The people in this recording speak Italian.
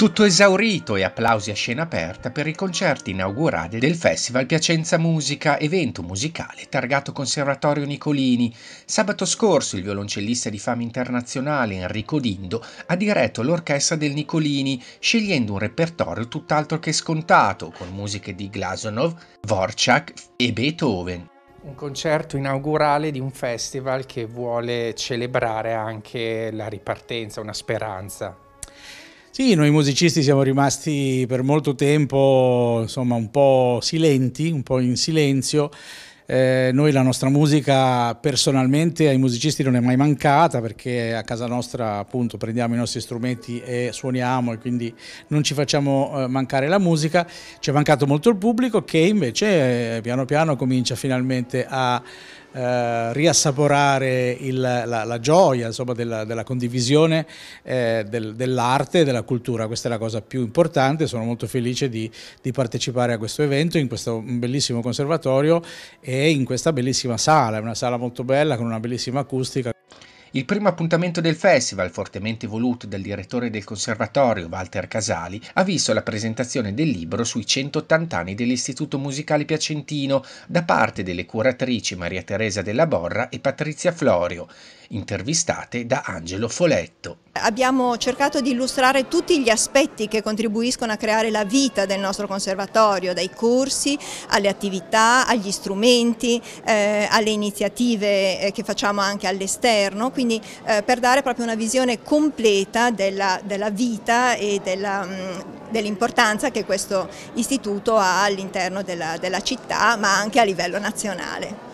Tutto esaurito e applausi a scena aperta per i concerti inaugurali del Festival Piacenza Musica, evento musicale targato Conservatorio Nicolini. Sabato scorso il violoncellista di fama internazionale Enrico Dindo ha diretto l'orchestra del Nicolini, scegliendo un repertorio tutt'altro che scontato, con musiche di Glasonov, Vorchak e Beethoven un concerto inaugurale di un festival che vuole celebrare anche la ripartenza, una speranza. Sì, noi musicisti siamo rimasti per molto tempo insomma, un po' silenti, un po' in silenzio. Eh, noi la nostra musica personalmente ai musicisti non è mai mancata perché a casa nostra appunto prendiamo i nostri strumenti e suoniamo e quindi non ci facciamo eh, mancare la musica. Ci è mancato molto il pubblico che invece eh, piano piano comincia finalmente a eh, riassaporare il, la, la, gioia insomma, della, della, condivisione eh, del, dell'arte e della cultura. Questa è la cosa più importante, sono molto felice di, di, partecipare a questo evento, in questo bellissimo conservatorio e in questa bellissima sala, è una sala molto bella con una bellissima acustica. Il primo appuntamento del festival, fortemente voluto dal direttore del conservatorio Walter Casali, ha visto la presentazione del libro sui 180 anni dell'Istituto Musicale Piacentino da parte delle curatrici Maria Teresa della Borra e Patrizia Florio, intervistate da Angelo Foletto. Abbiamo cercato di illustrare tutti gli aspetti che contribuiscono a creare la vita del nostro conservatorio, dai corsi alle attività, agli strumenti, eh, alle iniziative eh, che facciamo anche all'esterno quindi eh, per dare proprio una visione completa della, della vita e mm, dell'importanza che questo istituto ha all'interno della, della città ma anche a livello nazionale.